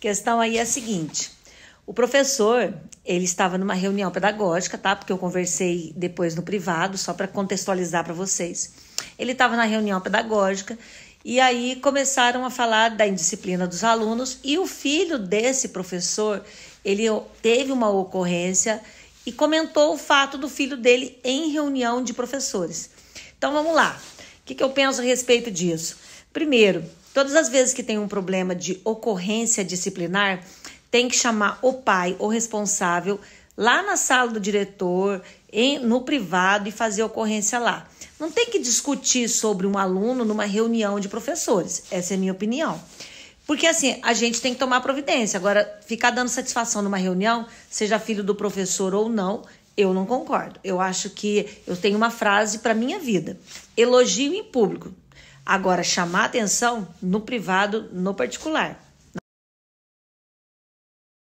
questão aí é a seguinte: o professor, ele estava numa reunião pedagógica, tá? Porque eu conversei depois no privado, só para contextualizar para vocês. Ele estava na reunião pedagógica e aí começaram a falar da indisciplina dos alunos e o filho desse professor, ele teve uma ocorrência e comentou o fato do filho dele em reunião de professores. Então vamos lá. O que, que eu penso a respeito disso? Primeiro, Todas as vezes que tem um problema de ocorrência disciplinar, tem que chamar o pai, o responsável, lá na sala do diretor, em, no privado e fazer ocorrência lá. Não tem que discutir sobre um aluno numa reunião de professores. Essa é a minha opinião. Porque assim, a gente tem que tomar providência. Agora, ficar dando satisfação numa reunião, seja filho do professor ou não, eu não concordo. Eu acho que eu tenho uma frase para minha vida: elogio em público Agora, chamar atenção no privado, no particular.